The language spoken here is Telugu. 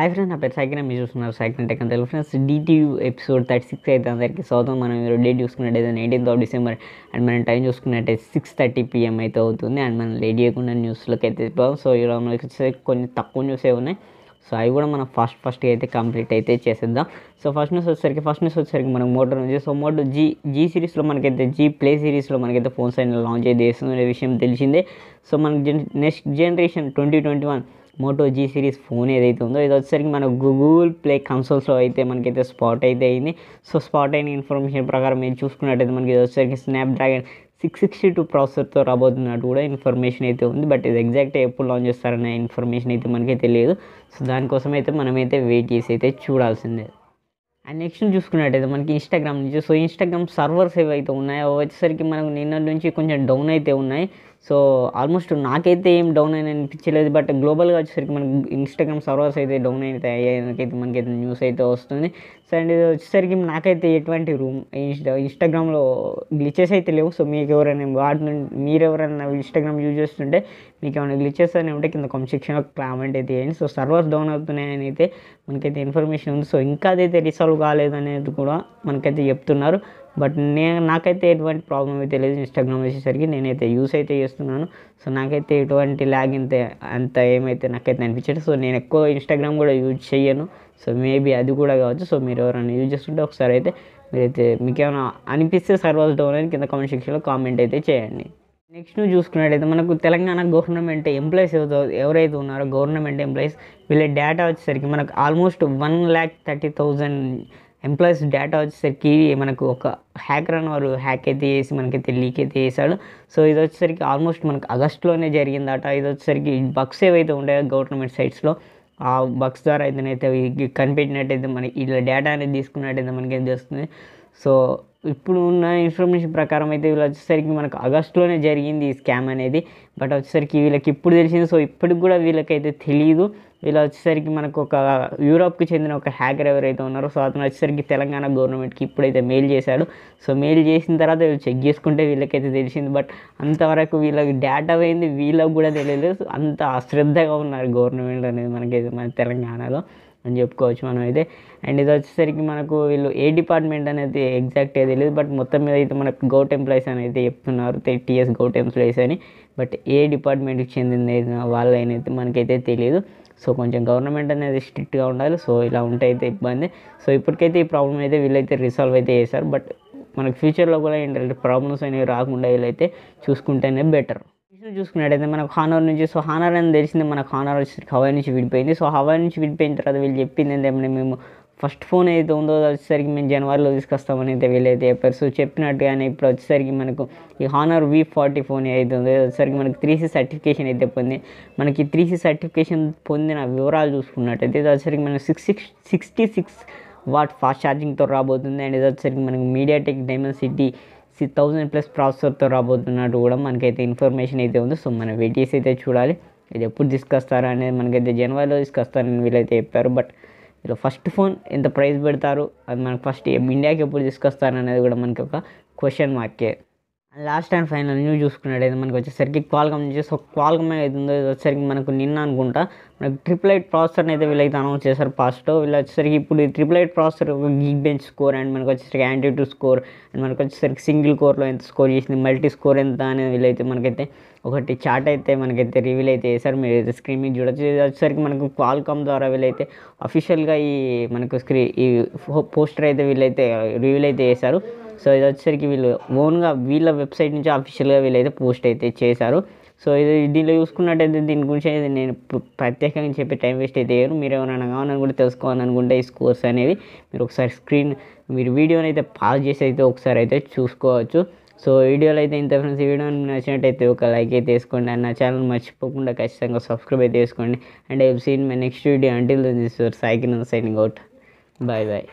హాయ్ ఫ్రెండ్స్ నా పేరు సైకిల్ మీరు చూస్తున్నారు సైకిల్ టెక్ అని friends DT episode thirty six అయితే అందరికీ సౌతం మనం ఈరోజు డేట్ చూసుకున్నట్టయితే నైన్టీన్త్ ఆఫ్ డిసెంబర్ అండ్ మనం టైం చూసుకున్నట్టయితే సిక్స్ థర్టీ పిఎం అయితే అవుతుంది అండ్ మనం లేట్ చేయకుండా న్యూస్లోకి అయితే చెప్పాం సో ఈరోజు మనకి కొన్ని తక్కువ న్యూసే ఉన్నాయి సో అవి కూడా మనం ఫస్ట్ ఫస్ట్ అయితే కంప్లీట్ అయితే చేసేద్దాం సో ఫస్ట్ న్యూస్ వచ్చేసరికి ఫస్ట్ న్యూస్ వచ్చేసరికి మనకు మోటార్ నుంచి సో మోటార్ జీ జీ సిరీస్లో మనకైతే జీ ప్లే సిరీస్లో మనకైతే ఫోన్స్ అయినా లాంచ్ అయితే చేస్తుంది అనే విషయం తెలిసిందే సో మనకి next generation twenty twenty one Moto G series phone ఏదైతే ఉందో ఇది వచ్చేసరికి మన గూగుల్ ప్లే కన్సోల్స్లో అయితే మనకైతే స్పాట్ అయితే అయింది సో స్పాట్ అయిన ఇన్ఫర్మేషన్ ప్రకారం మీరు చూసుకున్నట్టయితే మనకి ఇది వచ్చేసరికి స్నాప్డ్రాగన్ సిక్స్ సిక్స్టీ టూ ప్రాసెసర్తో రాబోతున్నట్టు కూడా ఇన్ఫర్మేషన్ అయితే ఉంది బట్ ఇది ఎగ్జాక్ట్ ఎప్పుడు లాంచ్ చేస్తారనే ఇన్ఫర్మేషన్ అయితే అయితే లేదు సో దానికోసం అయితే మనమైతే వెయిట్ చేసి అయితే చూడాల్సిందే అండ్ నెక్స్ట్ చూసుకున్నట్టయితే మనకి ఇన్స్టాగ్రామ్ నుంచి సో ఇన్స్టాగ్రామ్ సర్వర్స్ ఏవైతే ఉన్నాయో వచ్చేసరికి మనకు నిన్న నుంచి కొంచెం డౌన్ అయితే ఉన్నాయి సో ఆల్మోస్ట్ నాకైతే ఏం డౌన్ అయిన అనిపించలేదు బట్ గ్లోబల్గా వచ్చేసరికి మనకి ఇన్స్టాగ్రామ్ సర్వర్స్ అయితే డౌన్ అయితే అయ్యాయితే మనకైతే న్యూస్ అయితే వస్తుంది సో అండ్ ఇది వచ్చేసరికి నాకైతే ఎటువంటి రూమ్ ఇన్స్టాగ్రామ్లో గ్లిచెస్ అయితే లేవు సో మీకు ఎవరైనా వాడు మీరు ఎవరైనా ఇన్స్టాగ్రామ్ యూజ్ చేస్తుంటే మీకు ఏమైనా గ్లిచెస్ అని ఉంటే కింద కొంచెం శిక్షణ క్లామెంట్ అయితే వేయండి సో సర్వర్స్ డౌన్ అవుతున్నాయని అయితే మనకైతే ఇన్ఫర్మేషన్ ఉంది సో ఇంకా అదైతే రిసాల్వ్ కాలేదనేది కూడా మనకైతే చెప్తున్నారు బట్ నేను నాకైతే ఎటువంటి ప్రాబ్లం అయితే లేదు ఇన్స్టాగ్రామ్ వచ్చేసరికి నేనైతే యూస్ అయితే చేస్తున్నాను సో నాకైతే ఎటువంటి ల్యాగ్ ఇంత అంత ఏమైతే నాకైతే అనిపించదు సో నేను ఎక్కువ ఇన్స్టాగ్రామ్ కూడా యూజ్ చేయను సో మేబీ అది కూడా కావచ్చు సో మీరు ఎవరైనా యూజ్ చేస్తుంటే ఒకసారి అయితే మీరైతే మీకేమైనా అనిపిస్తే సర్వర్స్ డౌన్ అని కింద కామెంట్ సెక్షన్లో కామెంట్ అయితే చేయండి నెక్స్ట్ నువ్వు చూసుకున్నట్టయితే మనకు తెలంగాణ గవర్నమెంట్ ఎంప్లాయీస్ ఎవరైతే ఉన్నారో గవర్నమెంట్ ఎంప్లాయీస్ వీళ్ళ డేటా వచ్చేసరికి మనకు almost one lakh thirty thousand employees data వచ్చేసరికి మనకు ఒక హ్యాకర్ అని వారు హ్యాక్ అయితే చేసి మనకైతే లీక్ అయితే చేశాడు సో ఇది వచ్చేసరికి ఆల్మోస్ట్ మనకు ఆగస్ట్లోనే జరిగిందట ఇది వచ్చేసరికి బగ్స్ ఏవైతే ఉంటాయో గవర్నమెంట్ సైట్స్లో ఆ బగ్స్ ద్వారా అయితేనైతే కనిపెట్టినట్టయితే మనకి ఇలా డేటా అనేది తీసుకున్నట్టయితే మనకేం తెలుస్తుంది సో ఇప్పుడు ఉన్న ఇన్ఫర్మేషన్ ప్రకారం అయితే వీళ్ళు వచ్చేసరికి మనకు ఆగస్టులోనే జరిగింది ఈ స్కామ్ అనేది బట్ వచ్చేసరికి వీళ్ళకి ఇప్పుడు తెలిసింది సో ఇప్పటికి కూడా వీళ్ళకైతే తెలియదు వీళ్ళు వచ్చేసరికి మనకు ఒక యూరోప్కి చెందిన ఒక హ్యాకర్ ఎవరైతే ఉన్నారో సో అతను వచ్చేసరికి తెలంగాణ గవర్నమెంట్కి ఇప్పుడైతే మెయిల్ చేశాడు సో మెయిల్ చేసిన తర్వాత వీళ్ళు చెక్ చేసుకుంటే వీళ్ళకైతే తెలిసింది బట్ అంతవరకు వీళ్ళకి డేటా పోయింది వీళ్ళకి కూడా తెలియలేదు అంత అశ్రద్ధగా ఉన్నారు గవర్నమెంట్ అనేది మనకైతే మన తెలంగాణలో అని చెప్పుకోవచ్చు మనం అయితే అండ్ ఇది వచ్చేసరికి మనకు వీళ్ళు ఏ డిపార్ట్మెంట్ అనేది ఎగ్జాక్ట్ ఏది తెలియదు బట్ మొత్తం మీద అయితే మనకు గౌట్ ఎంప్లాయీస్ అని అయితే చెప్తున్నారు టీఎస్ గౌట్ ఎంప్లాయీస్ అని బట్ ఏ డిపార్ట్మెంట్కి చెందింది వాళ్ళైనైతే మనకైతే తెలియదు సో కొంచెం గవర్నమెంట్ అనేది స్ట్రిక్ట్గా ఉండాలి సో ఇలా ఉంటే అయితే ఇబ్బంది సో ఇప్పటికైతే ఈ ప్రాబ్లం అయితే వీళ్ళైతే రిసాల్వ్ అయితే చేశారు బట్ మనకు ఫ్యూచర్లో కూడా ఏంటంటే ప్రాబ్లమ్స్ అనేవి రాకుండా వీళ్ళైతే చూసుకుంటేనే బెటర్ చూసుకున్నట్టయితే మనకు హానర్ నుంచి సో హానర్ అని తెలిసింది మనకు హానర్ వచ్చేసరికి హవాయి నుంచి విడిపోయింది సో హవాయి నుంచి విడిపోయిన తర్వాత వీళ్ళు చెప్పింది ఏంటంటే మేము ఫస్ట్ ఫోన్ అయితే ఉందో వచ్చేసరికి మేము జనవరిలో తీసుకొస్తామని అయితే వీళ్ళైతే చెప్పారు సో చెప్పినట్టుగానే ఇప్పుడు వచ్చేసరికి మనకు ఈ హానర్ వి ఫార్టీ ఫోన్ అయితే ఉందో వచ్చేసరికి మనకి త్రీ సీ సర్టిఫికేషన్ అయితే పొంది మనకి త్రీ సీ సర్టిఫికేషన్ పొందిన వివరాలు చూసుకున్నట్టయితే ఇది వచ్చేసరికి మనం six six sixty six watt fast ఛార్జింగ్తో రాబోతుంది అండ్ ఇది వచ్చేసరికి మనకి MediaTek Dimensity six thousand plus ప్రాసెసర్తో రాబోతున్నట్టు కూడా మనకైతే ఇన్ఫర్మేషన్ అయితే ఉంది సో మనం వెయిట్ చేసి అయితే చూడాలి ఇది ఎప్పుడు తీసుకొస్తారా అనేది మనకైతే జనవరిలో తీసుకొస్తారని వీళ్ళైతే చెప్పారు బట్ ఇలా ఫస్ట్ ఫోన్ ఎంత ప్రైస్ పెడతారు అది మనకు ఫస్ట్ ఇండియాకి ఎప్పుడు అనేది కూడా మనకి ఒక క్వశ్చన్ మార్కే లాస్ట్ అండ్ ఫైనల్ చూసుకున్నాడు చూసుకున్నట్టయితే మనకు వచ్చేసరికి క్వాల్కమ్ నుంచి సో క్వాల్కమ్ ఏది ఉందో వచ్చేసరికి మనకు నిన్న అనుకుంటా మనకు ట్రిపుల్ ఎయిట్ ప్రాసెసర్ని అయితే వీళ్ళైతే అనౌన్స్ చేశారు ఫస్ట్ వీళ్ళు వచ్చేసరికి ఇప్పుడు ట్రిపుల్ ఎయిట్ ప్రాసెసర్ ఒక గిగ్ బెంచ్ స్కోర్ అండ్ మనకు వచ్చేసరికి యాంటీ టూ స్కోర్ అండ్ మనకు వచ్చేసరికి సింగిల్ కోర్లో ఎంత స్కోర్ చేసింది మల్టీ స్కోర్ ఎంత అనేది వీళ్ళైతే మనకైతే ఒకటి చాట్ అయితే మనకైతే రివీల్ అయితే వేసారు మీరు అయితే స్క్రీన్ మీద చూడొచ్చు వచ్చేసరికి మనకు క్వాల్కామ్ ద్వారా వీళ్ళైతే అఫీషియల్గా ఈ మనకు స్క్రీ ఈ పోస్టర్ అయితే వీళ్ళైతే రివీల్ అయితే వేశారు సో ఇది వచ్చేసరికి వీళ్ళు ఓన్గా వీళ్ళ వెబ్సైట్ నుంచి అఫీషియల్గా వీళ్ళైతే పోస్ట్ అయితే చేశారు సో ఇది దీనిలో చూసుకున్నట్టయితే దీని గురించి నేను ప్రత్యేకంగా చెప్పే టైం వేస్ట్ అయితే చేయరు మీరు ఏమైనా కావాలని కూడా తెలుసుకోవాలనుకుంటే ఈ స్కోర్స్ అనేవి మీరు ఒకసారి స్క్రీన్ మీరు వీడియోని అయితే పాజ్ చేసి అయితే ఒకసారి అయితే చూసుకోవచ్చు సో వీడియోలో అయితే ఇంత ఫ్రెండ్స్ ఈ వీడియో నచ్చినట్టయితే ఒక లైక్ అయితే వేసుకోండి అండ్ నా ఛానల్ మర్చిపోకుండా ఖచ్చితంగా సబ్స్క్రైబ్ అయితే చేసుకోండి and I see in my next video until this cycle signing out bye bye